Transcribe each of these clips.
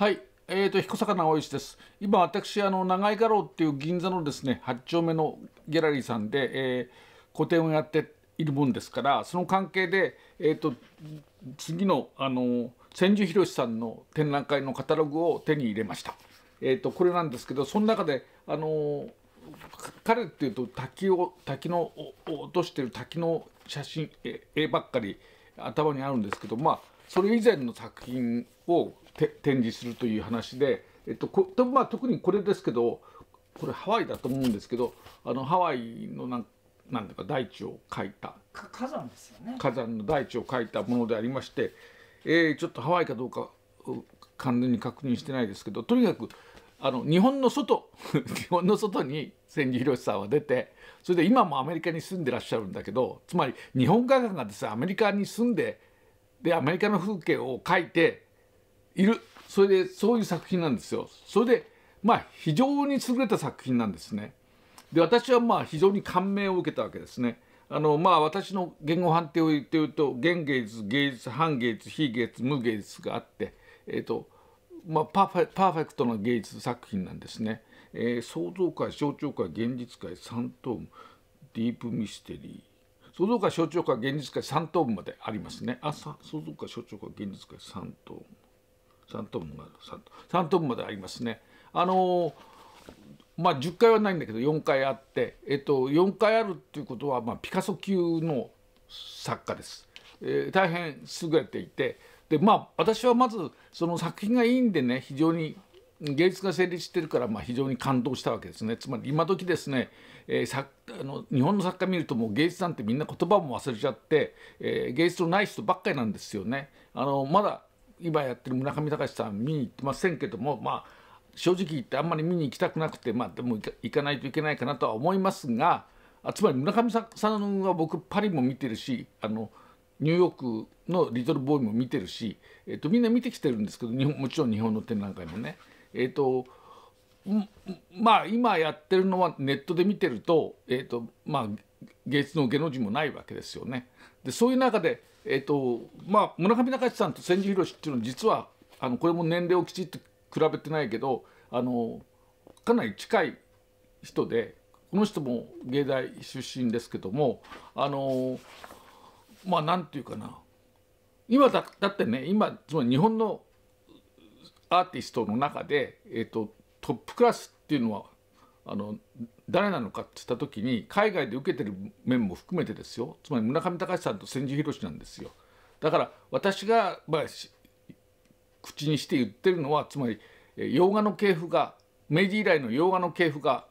はい、えーと、彦坂直一です。今私あの長井画廊っていう銀座のですね8丁目のギャラリーさんで、えー、個展をやっているもんですから、その関係でえっ、ー、と次のあの千住博さんの展覧会のカタログを手に入れました。えっ、ー、とこれなんですけど、その中であの彼っていうと滝を滝の落としてる滝の写真絵ばっかり頭にあるんですけど、まあそれ以前の作品を展示するという話で、えっとこまあ、特にこれですけどこれハワイだと思うんですけどあのハワイのなんなんだか大地を描いた火山ですよね火山の大地を描いたものでありまして、えー、ちょっとハワイかどうか完全に確認してないですけどとにかくあの日本の外 日本の外に千住博さんは出てそれで今もアメリカに住んでらっしゃるんだけどつまり日本画家がですねアメリカに住んででアメリカの風景を描いているそれでそういう作品なんですよそれでまあ非常に優れた作品なんですねで私はまあ非常に感銘を受けたわけですねあのまあ私の言語判定を言ってると現芸術芸術反芸術非芸術無芸術があってえっ、ー、とまあパーフェクトな芸術作品なんですね、えー、創造界象徴界現実界3等分ディープミステリー創造界象徴界現実界3等分までありますねあ創造界象徴界現実界3等分3ト分が3ト分までありますね。あのまあ、10回はないんだけど4回あって、えっと、4回あるっていうことは、まあ、ピカソ級の作家です。えー、大変優れていてで、まあ、私はまずその作品がいいんでね非常に芸術が成立してるから、まあ、非常に感動したわけですねつまり今時ですね、えー、あの日本の作家見るともう芸術なんてみんな言葉も忘れちゃって、えー、芸術のない人ばっかりなんですよね。あのまだ今やってる村上隆さん見に行ってませんけどもまあ正直言ってあんまり見に行きたくなくてまあでも行かないといけないかなとは思いますがつまり村上さんは僕パリも見てるしあのニューヨークのリトルボーイも見てるし、えっと、みんな見てきてるんですけど日本もちろん日本の展覧会もね。えっとまあ今やってるのはネットで見てると,、えーとまあ、芸術の芸能人もないわけですよね。でそういう中で、えーとまあ、村上隆さんと千住博っていうのは実はあのこれも年齢をきちっと比べてないけどあのかなり近い人でこの人も芸大出身ですけどもあのまあ何て言うかな今だだってね今つまり日本のアーティストの中で、えーとトップクラスっていうのはあの誰なのかって言った時に海外で受けてる面も含めてですよつまり村上隆さんと千住博なんですよだから私が、まあ、口にして言ってるのはつまり洋画の系譜が明治以来の洋画の系譜が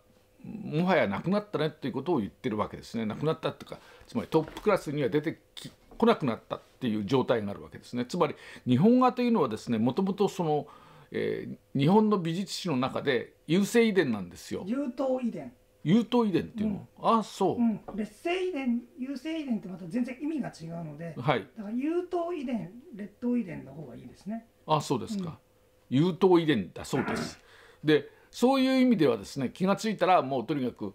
もはやなくなったねっていうことを言ってるわけですねなくなったっていうかつまりトップクラスには出てき来なくなったっていう状態になるわけですねつまり日本画というのはですねもともとそのえー、日本の美術史の中で優生遺伝なんですよ。優等遺伝。優等遺伝っていうの、うん、あそう、うん、劣勢遺伝優勢遺伝ってまた全然意味が違うので、はい、だから優等遺伝劣等遺伝の方がいいですねああそうですか、うん、優等遺伝だそうですでそういう意味ではですね気が付いたらもうとにかく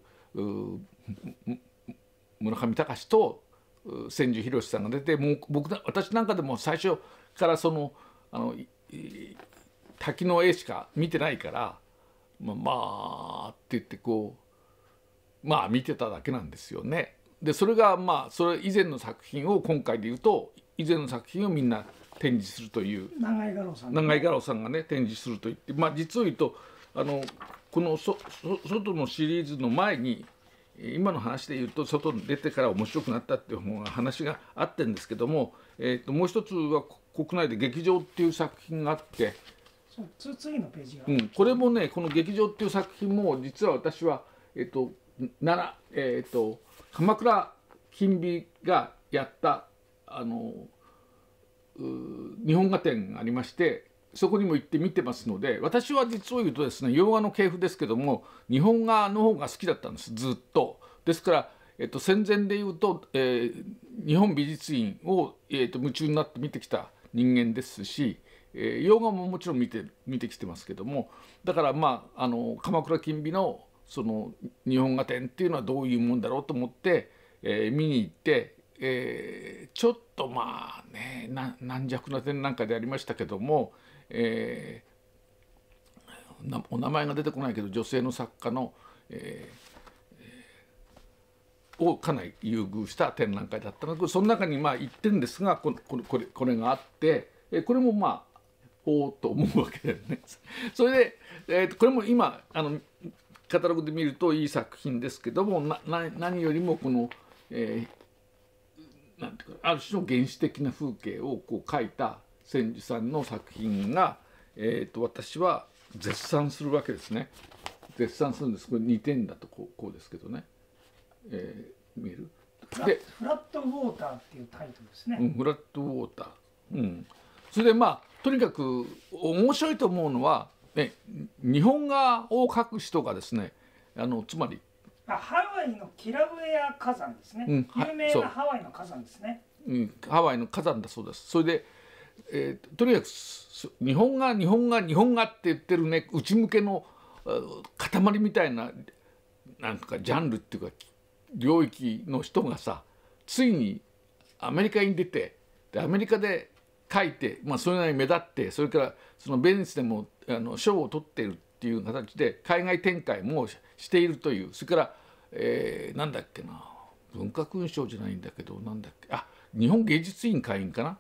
村上隆と千住博さんが出てもう僕私なんかでも最初からそのあの滝の絵しか見てないからまあ、まあ、って言ってこうまあ見てただけなんですよね。でそれがまあそれ以前の作品を今回で言うと以前の作品をみんな展示するという長井画廊さん、ね、さんがね展示すると言ってまあ実を言うとあのこのそそ外のシリーズの前に今の話で言うと外に出てから面白くなったっていう話があってんですけども、えー、ともう一つは国内で「劇場」っていう作品があってそう次のページが、うん、これもねこの「劇場」っていう作品も実は私はえっと奈良えっと鎌倉金美がやったあの日本画展がありましてそこにも行って見てますので私は実を言うとですね洋画の系譜ですけども日本画の方が好きだったんですずっと。ですから、えっと、戦前で言うと、えー、日本美術院を、えー、と夢中になって見てきた人間ですしえー、洋画ももちろん見て見てきてますけどもだからまああの鎌倉金美のその日本画展っていうのはどういうもんだろうと思って、えー、見に行って、えー、ちょっとまあね軟弱な点なんかでありましたけども、えー、お名前が出てこないけど女性の作家の、えー、をかなり優遇した展覧会だったのでその中にまあ1点ですがこれこれこれがあって、えこれもまあほうと思うわけだよね。それで、えーこれも今あのカタログで見るといい作品ですけどもなな何よりもこの、えー、なんていうかある種の原始的な風景をこう描いた千住さんの作品が、えーと、私は絶賛するわけですね。絶賛するんですこれ2点だとこうこうですけどね、えー、見えるでフラットウォーターっていうタイトルですね。うん、フラットウォーター、うん、それでまあとにかく面白いと思うのは、ね、日本画を描く人がですねあのつまりハワイのキラウエア火山ですね、うん、有名なハワイの火山ですね、うん、ハワイの火山だそうですそれで、えー、とにかく日本画日本画日本画って言ってるね内向けの塊みたいななんかジャンルっていうか領域の人がさついにアメリカに出てでアメリカで書いて、まあ、それなりに目立ってそれからそのベニスでもあの賞を取っているっていう形で海外展開もしているというそれから、えー、なんだっけな文化勲章じゃないんだけどなんだっけあ日本芸術院会員かな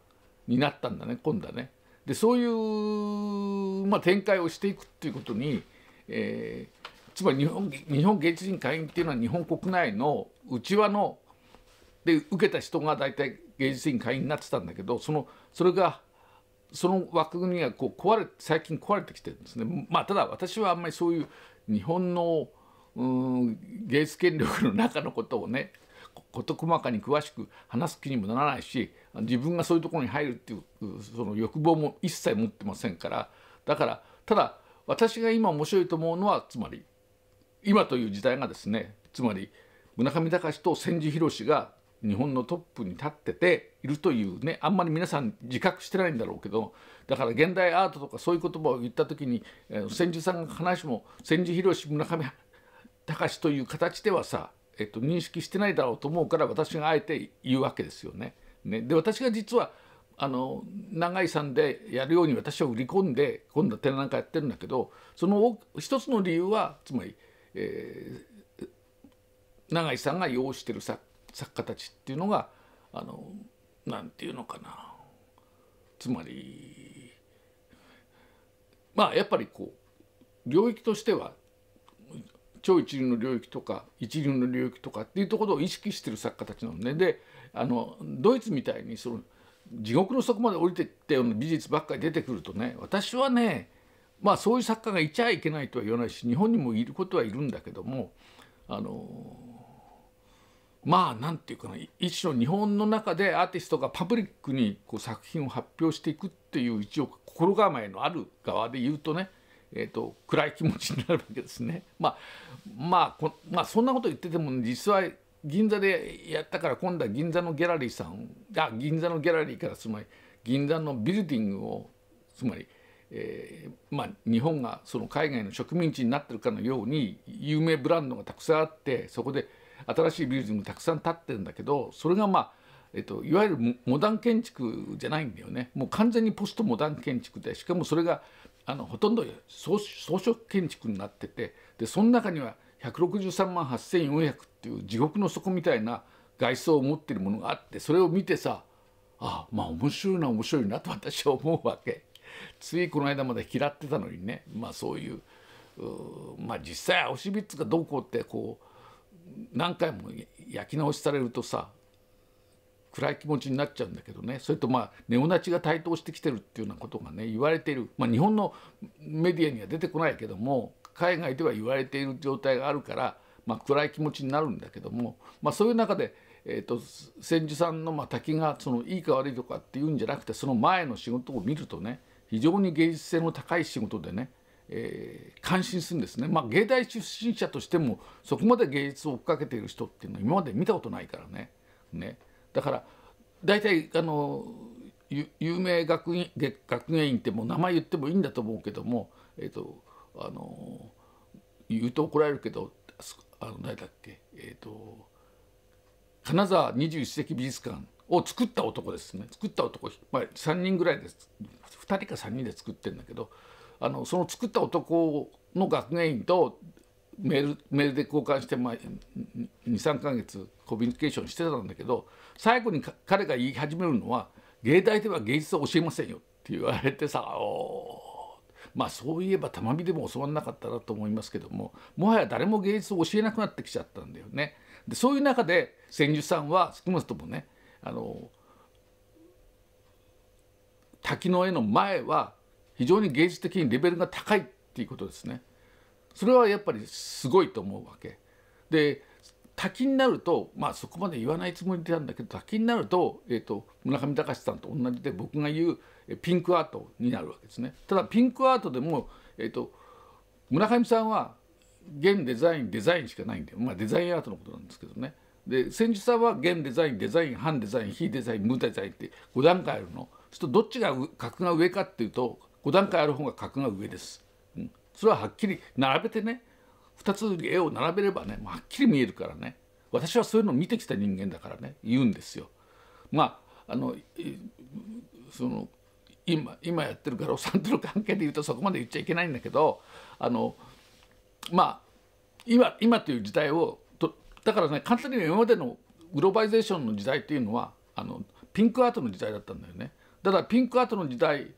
になったんだね今度はね。でそういう、まあ、展開をしていくっていうことに、えー、つまり日本日本芸術院会員っていうのは日本国内の内輪ので受けた人が大体芸術院会員になってたんだけどそのそれがその枠組みがこう壊れ最近壊れてきてるんですね。まあ、ただ私はあんまりそういう日本のうん芸術権力の中のことをね事細かに詳しく話す気にもならないし自分がそういうところに入るっていうその欲望も一切持ってませんからだからただ私が今面白いと思うのはつまり今という時代がですねつまり村上隆と千住博が日本のトップに立ってているというねあんまり皆さん自覚してないんだろうけどだから現代アートとかそういう言葉を言った時に、千住さんが必ずしも千住博村上隆という形ではさ、えっと、認識してないだろうと思うから私があえて言うわけですよね。ねで私が実はあの長井さんでやるように私を売り込んで今度は展覧会やってるんだけどその一つの理由はつまり、えー、永井さんが擁してるさ作家たちっていうのがあのなんていうのかなつまりまあやっぱりこう領域としては超一流の領域とか一流の領域とかっていうところを意識してる作家たちなのでであのドイツみたいにその地獄の底まで降りてったような美術ばっかり出てくるとね私はねまあそういう作家がいちゃいけないとは言わないし日本にもいることはいるんだけどもあのまあなんていうかな一種の日本の中でアーティストがパブリックにこう作品を発表していくっていう一応心構えのある側で言うとね、えーと、暗い気持ちになるわけですね。まあまあまあ、そんなこと言ってても実は銀座でやったから今度は銀座のギャラリーさんあ銀座のギャラリーからつまり銀座のビルディングをつまり、えー、まあ、日本がその海外の植民地になってるかのように有名ブランドがたくさんあってそこで。新しいビルディングたくさん建ってるんだけどそれがまあえっと、いわゆるモダン建築じゃないんだよねもう完全にポストモダン建築でしかもそれがあのほとんど装飾建築になっててでその中には163万8400っていう地獄の底みたいな外装を持ってるものがあってそれを見てさあまあ面白いな面白いなと 私は思うわけついこの間まで嫌ってたのにねまあそういうまあ実際アウシュビッツがどうこうってこう何回も焼き直しされるとさ暗い気持ちになっちゃうんだけどねそれとまあネオナチが台頭してきてるっていうようなことがね言われている、まあ、日本のメディアには出てこないけども海外では言われている状態があるから、まあ、暗い気持ちになるんだけども、まあ、そういう中で、えーと、千住さんのまあ滝がそのいいか悪いとかっていうんじゃなくてその前の仕事を見るとね非常に芸術性の高い仕事でねえー、感心するんですね、まあ、芸大出身者としてもそこまで芸術を追っかけている人っていうのは今まで見たことないからね。ねだから大体あの有名学院学芸員ってもう名前言ってもいいんだと思うけども、えーと、あの言うと怒られるけどあの誰だっけえっ、ー、と金沢二十一世紀美術館を作った男ですね作った男、まあ、3人ぐらいです2人か3人で作ってるんだけどあのその作った男の学芸員とメールメールで交換して、まあ、23か月コミュニケーションしてたんだけど最後に彼が言い始めるのは「芸大では芸術を教えませんよ」って言われてさ おまあそういえば玉美でも教わらなかったなと思いますけどももはや誰も芸術を教えなくなってきちゃったんだよね。でそういう中で千住さんは少なくともねあの滝の絵の前は非常に芸術的にレベルが高いっていうことですね。それはやっぱりすごいと思うわけ。で滝になるとまあそこまで言わないつもりなんだけど滝になると,、えーと、村上隆さんと同じで僕が言うピンクアートになるわけですね。ただピンクアートでも、えーと、と村上さんは現デザインデザインしかないんで、まあ、デザインアートのことなんですけどね。で千住さんは現デザインデザイン反デザイン非デザイン無デザインって5段階あるの。ちょっとどっちが格が上かっていうと5段階ある方が格が上です、うん、それははっきり並べてね2つ絵を並べればねはっきり見えるからね私はそういうのを見てきた人間だからね言うんですよ。まああのその今今やってる画廊さんとの関係で言うとそこまで言っちゃいけないんだけどあのまあ今今という時代をとだからね簡単に今までのグローバリゼーションの時代というのはあのピンクアートの時代だったんだよね。だからピンクアートの時代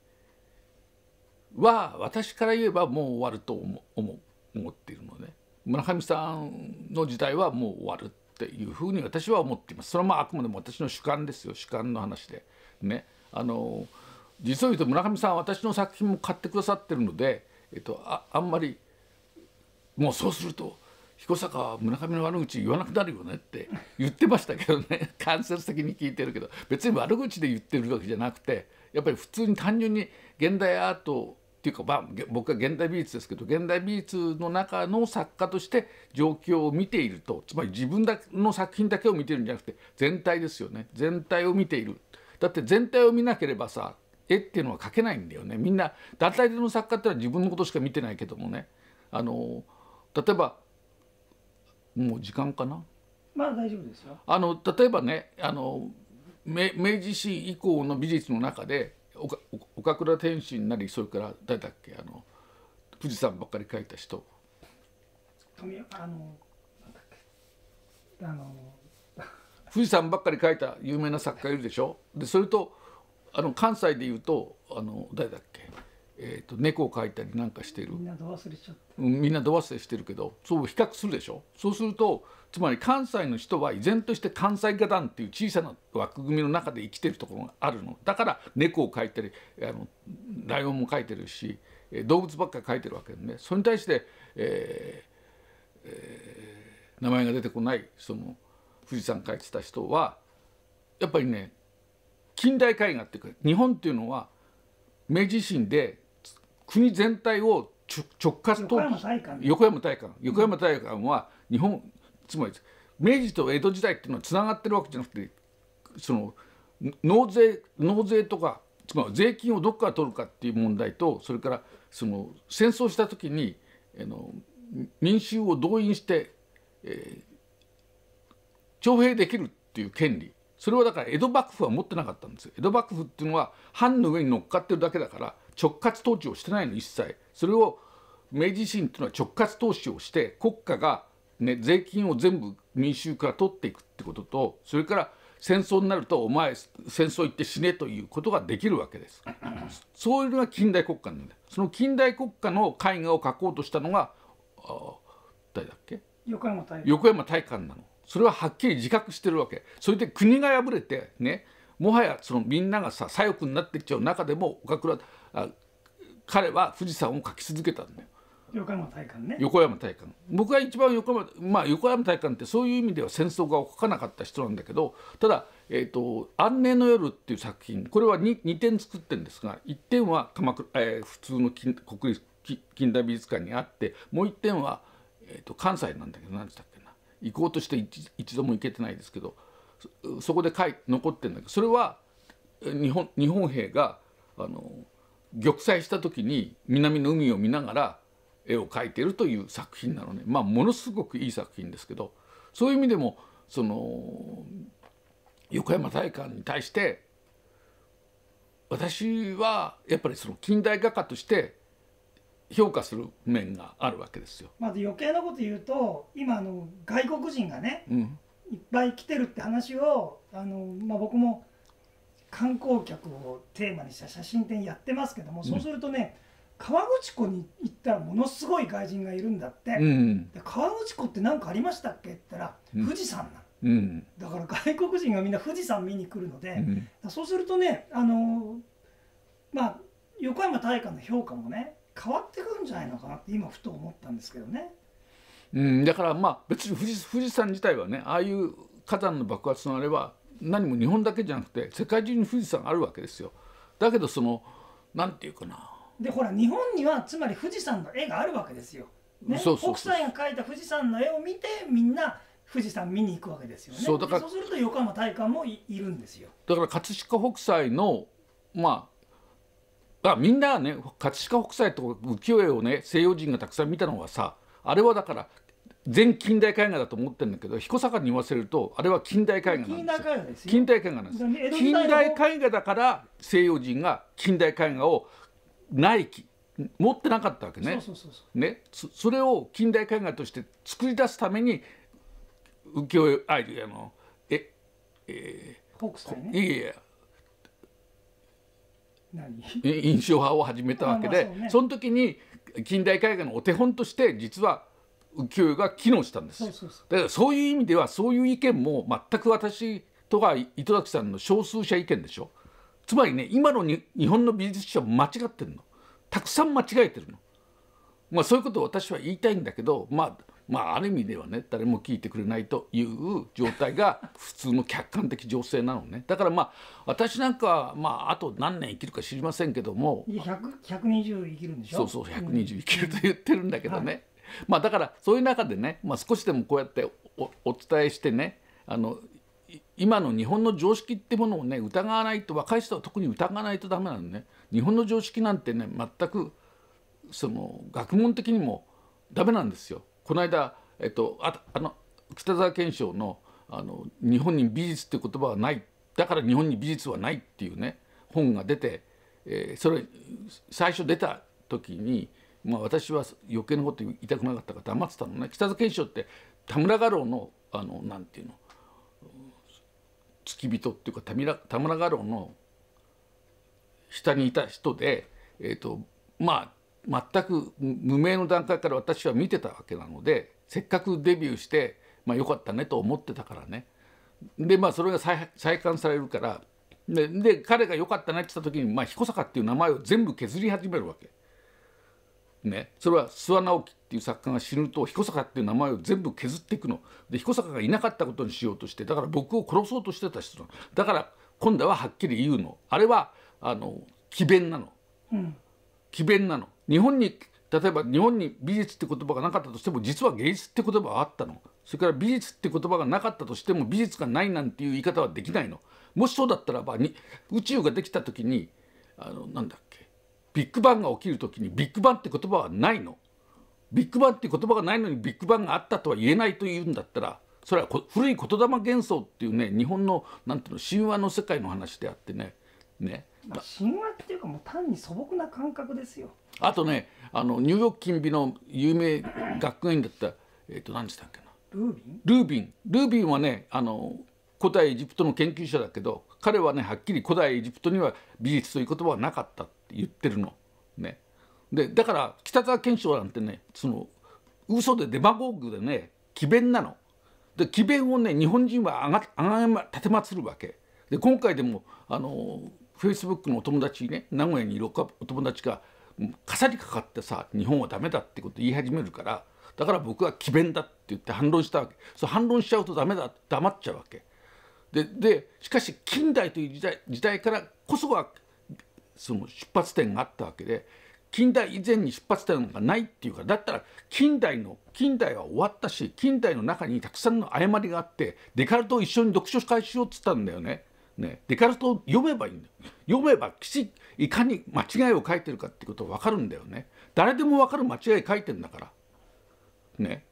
は私から言えばもう終わると思思思っているのね村上さんの時代はもう終わるっていうふうに私は思っていますそれはあくまでも私の主観ですよ主観の話でねあの実を言うと村上さんは私の作品も買ってくださってるので、えっと、ああんまりもうそうすると彦坂は村上の悪口言わなくなるよねって 言ってましたけどね 間接的に聞いてるけど別に悪口で言ってるわけじゃなくてやっぱり普通に単純に現代アートていうか、まあ、僕は現代美術ですけど現代美術の中の作家として状況を見ているとつまり自分だの作品だけを見てるんじゃなくて全体ですよね全体を見ているだって全体を見なければさ絵っていうのは描けないんだよねみんな団体での作家ってのは自分のことしか見てないけどもねあの例えばもう時間かなまあ大丈夫ですよあの例えばねあの明治史以降の美術の中で岡倉天心なりそれから誰だっけあの富士山ばっかり描いた人あのあの富士山ばっかり描いた有名な作家いるでしょでそれとあの関西でいうとあの誰だっけえーと、猫を描いたりなんかしてるみんなど忘れちゃって、うん、みんなど忘れしてるけどそう比較するでしょそうするとつまり関西の人は依然として関西画壇っていう小さな枠組みの中で生きてるところがあるのだから猫を描いたりあのライオンも描いてるし動物ばっかり描いてるわけでねそれに対して、えーえー、名前が出てこないその富士山描いてた人はやっぱりね近代絵画っていうか日本っていうのは明治維新で国全体を直轄と横山大観横山大観は日本つまり明治と江戸時代っていうのはつながってるわけじゃなくてその納税納税とかつまり税金をどこから取るかっていう問題とそれからその戦争した時にあの民衆を動員して、えー、徴兵できるっていう権利それはだから江戸幕府は持ってなかったんです江戸幕府っていうのは藩の上に乗っかってるだけだから直轄統治をしてないの一切それを明治維新というのは直轄投資をして国家が、ね、税金を全部民衆から取っていくってこととそれから戦争になるとお前戦争行って死ねということができるわけです。そういうのが近代国家なんだその近代国家の絵画を描こうとしたのが誰だっけ横山大観なの。それははっきり自覚してるわけ。それで国が破れてねもはやそのみんながさ左翼になってきちゃう中でも岡倉あ彼は富士山を描き続けたんだよ。横山大観ね横山大観僕が一番横山,、まあ、横山大観ってそういう意味では戦争がを描かなかった人なんだけどただ「えーと、安寧の夜」っていう作品これは 2, 2点作ってるんですが1点は鎌倉、えー、普通の国立近代美術館にあってもう1点は、えーと、関西なんだけど何でしたっけな行こうとして一度も行けてないですけどそこで書い残ってるんだけどそれは日本日本兵があの玉砕した時に南の海を見ながら絵を描いてるという作品なのね、まあ、ものすごくいい作品ですけどそういう意味でもその横山大観に対して私はやっぱりその近代画家として評価する面があるわけですよ。まず余計なこと言うと今の外国人がね、うん、いっぱい来てるって話をあの、まあ、僕も観光客をテーマにした写真展やってますけどもそうするとね、うん、川口湖に行ったらものすごい外人がいるんだって、うん、で川口湖って何かありましたっけって言ったら、富士山なだから外国人がみんな富士山見に来るので、そうするとねあのまあ横山大観の評価もね変わってくるんじゃないのかなって今ふと思ったんですけどね。うん、だからまあ別に富士富士山自体はねああいう火山の爆発のあれは何も日本だけじゃなくて世界中に富士山あるわけですよ。だけどそのなんていうかな。でほら日本にはつまり富士山の絵があるわけですよ。ね、そうそうそう北斎が描いた富士山の絵を見てみんな富士山見に行くわけですよね。そうだからそうすると横浜体感もいるんですよ。だから葛飾北斎のまああみんなね葛飾北斎と浮世絵をね西洋人がたくさん見たのはさあれはだから全近代絵画だと思ってるんだけど彦坂に言わせるとあれは近代絵画なんです近代絵画なんです近代絵画だから西洋人が近代絵画をない持ってなかったわけねねそれを近代絵画として作り出すために浮世絵ああのええー、ね、いやいや 印象派を始めたわけで、まあそね、その時に近代絵画のお手本として実は浮世絵が機能したんですだからそういう意味ではそういう意見も全く私とか糸崎さんの少数者意見でしょつまりね今の日本の美術史は間違ってるのたくさん間違えてるのまあそういうことを私は言いたいんだけどまあまあある意味ではね誰も聞いてくれないという状態が普通の客観的情勢なのねだからまあ私なんかはまああと何年生きるか知りませんけども120生きるんでしょそうそう120生きると言ってるんだけどね、うんはい、まあだからそういう中でね、まあ、少しでもこうやっておお伝えしてねあの今の日本の常識ってものをね疑わないと若い人は特に疑わないとダメなのね日本の常識なんてね全くその学問的にもダメなんですよこの間、えっと、ああの北沢憲章のあの「日本に美術って言葉はないだから日本に美術はない」っていうね本が出て、えー、それ最初出た時に、まあ、私は余計なこと言いたくなかったから黙ってたのね北沢憲章って田村画廊のあのなんていうの付き人っていうか田村田村画廊の下にいた人で、えーとまあ全く無名の段階から私は見てたわけなのでせっかくデビューして、まあ、よかったねと思ってたからねでまあそれが再再刊されるからでで彼が良かったねって言った時に、まあ、彦坂っていう名前を全部削り始めるわけ。ね、それは諏訪直樹っていう作家が死ぬと彦坂っていう名前を全部削っていくので彦坂がいなかったことにしようとしてだから僕を殺そうとしてた人だから今度ははっきり言うのあれはあの詭弁なの詭弁なの日本に例えば日本に美術って言葉がなかったとしても実は芸術って言葉はあったのそれから美術って言葉がなかったとしても美術がないなんていう言い方はできないのもしそうだったらばに宇宙ができた時にあのなんだっけビッグバンが起きる時にビッグバンって言葉はないのビッグバンって言葉がないのにビッグバンがあったとは言えないというんだったらそれは古い言霊幻想っていうね日本の何ていうの神話の世界の話であってねね、まあ、神話っていうかもう単に素朴な感覚ですよあとねあのニューヨーク近美の有名学園だったえっ、ー、と何でしたっけなルービンルービンルービンはねあの古代エジプトの研究者だけど彼はねはっきり古代エジプトには美術という言葉はなかったって言ってるの。ね、でだから北沢賢章なんてねその嘘でデマゴーグでね詭弁なの。で詭弁をね日本人はあがあが立てまつるわけ。で今回でもあのフェイスブックのお友達ね名古屋にいるお友達がさにかかってさ日本はダメだってこと言い始めるからだから僕は詭弁だって言って反論したわけそう反論しちゃうとダメだって黙っちゃうわけででしかし近代という時代時代からこそがその出発点があったわけで近代以前に出発点がないっていうかだったら近代の近代は終わったし近代の中にたくさんの誤りがあってデカルトを一緒に読書会しようっつったんだよね。ね、デカルト読めばいいんだよ読めばきちいかに間違いを書いてるかってこと分かるんだよね誰でも分かる間違い書いてんだからね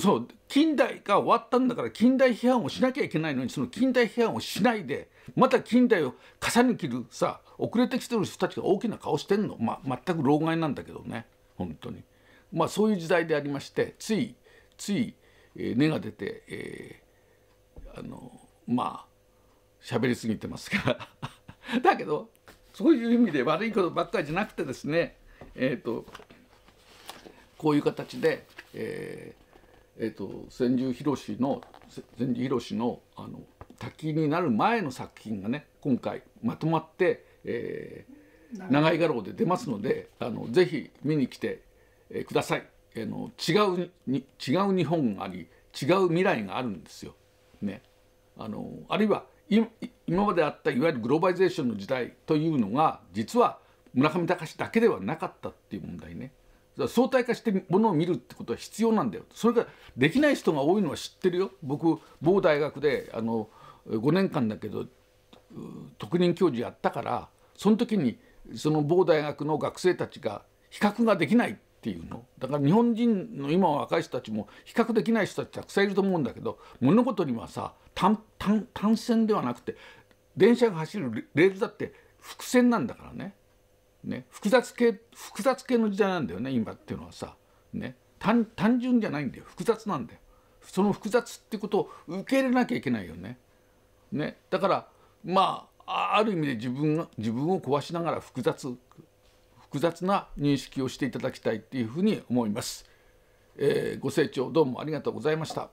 そう近代が終わったんだから近代批判をしなきゃいけないのにその近代批判をしないでまた近代を重ね切るさ遅れてきてる人たちが大きな顔してんの、まあ、全く老害なんだけどね本当にまあそういう時代でありましてついつい、え根が出て、えー、あのまあ喋りすぎてますから だけどそういう意味で悪いことばっかりじゃなくてですねえっ、ー、とこういう形で、えーえーと、千住博の千住博のあの滝になる前の作品がね今回まとまって、えー、長い画廊で出ますのであのぜひ見に来て、えー、ください、えーの、の違うに違う日本があり違う未来があるんですよ。ね、あのあるいは今まであったいわゆるグローバリゼーションの時代というのが実は村上隆だけではなかったっていう問題ね相対化してものを見るってことは必要なんだよそれができない人が多いのは知ってるよ僕某大学であの5年間だけど特任教授やったからその時にその某大学の学生たちが比較ができないていうのだから日本人の今若い人たちも比較できない人たちたくさんいると思うんだけど物事にはさ単単線ではなくて電車が走るレールだって伏線なんだからねね複雑系複雑系の時代なんだよね今っていうのはさ、ね、単単純じゃないんだよ複雑なんだよその複雑ってことを受け入れなきゃいけないよね。ねだからまあある意味で自分自分を壊しながら複雑複雑な認識をしていただきたいというふうに思います。えー、ご清聴どうもありがとうございました。